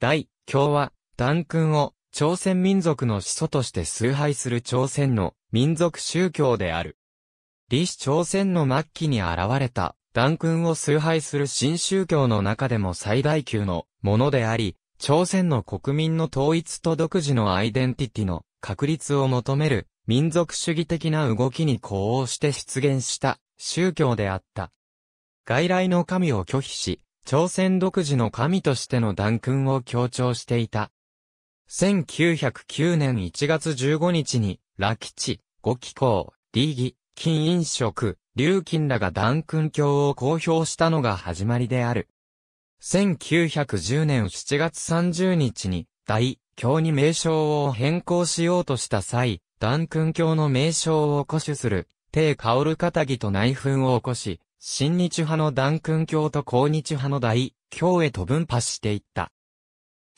大共和、団君を朝鮮民族の始祖として崇拝する朝鮮の民族宗教である。李氏朝鮮の末期に現れた、団君を崇拝する新宗教の中でも最大級のものであり、朝鮮の国民の統一と独自のアイデンティティの確立を求める民族主義的な動きに呼応して出現した宗教であった。外来の神を拒否し、朝鮮独自の神としての断訓を強調していた。1909年1月15日に、羅吉、五気候、リーギ、金飲食、劉金らが断訓教を公表したのが始まりである。1910年7月30日に、大、教に名称を変更しようとした際、断訓教の名称を固守する、帝薫かと内紛を起こし、新日派の弾君教と高日派の大教へと分派していった。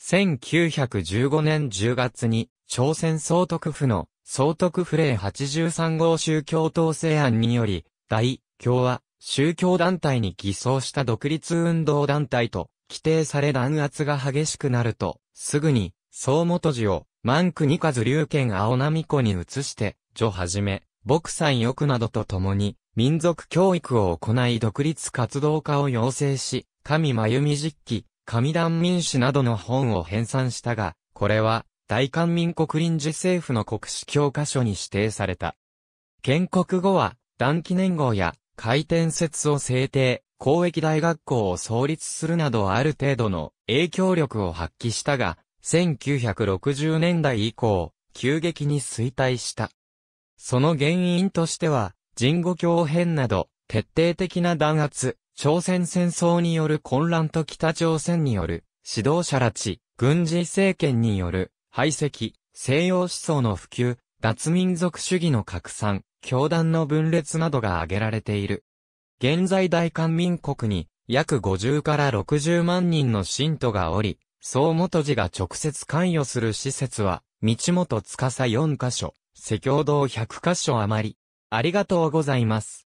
1915年10月に、朝鮮総督府の総督府令83号宗教統制案により、大教は宗教団体に偽装した独立運動団体と規定され弾圧が激しくなると、すぐに、総元寺を、万区二和龍剣青波湖に移して、除はじめ、牧山翼などと共に、民族教育を行い独立活動家を養成し、神真由美実記、神断民主などの本を編纂したが、これは、大韓民国臨時政府の国史教科書に指定された。建国後は、団記念号や、回転説を制定、公益大学校を創立するなどある程度の影響力を発揮したが、1960年代以降、急激に衰退した。その原因としては、人語教編など、徹底的な弾圧、朝鮮戦争による混乱と北朝鮮による指導者拉致、軍事政権による排斥、西洋思想の普及、脱民族主義の拡散、教団の分裂などが挙げられている。現在大韓民国に約50から60万人の信徒がおり、総元寺が直接関与する施設は、道元司4カ所、世教堂100カ所余り、ありがとうございます。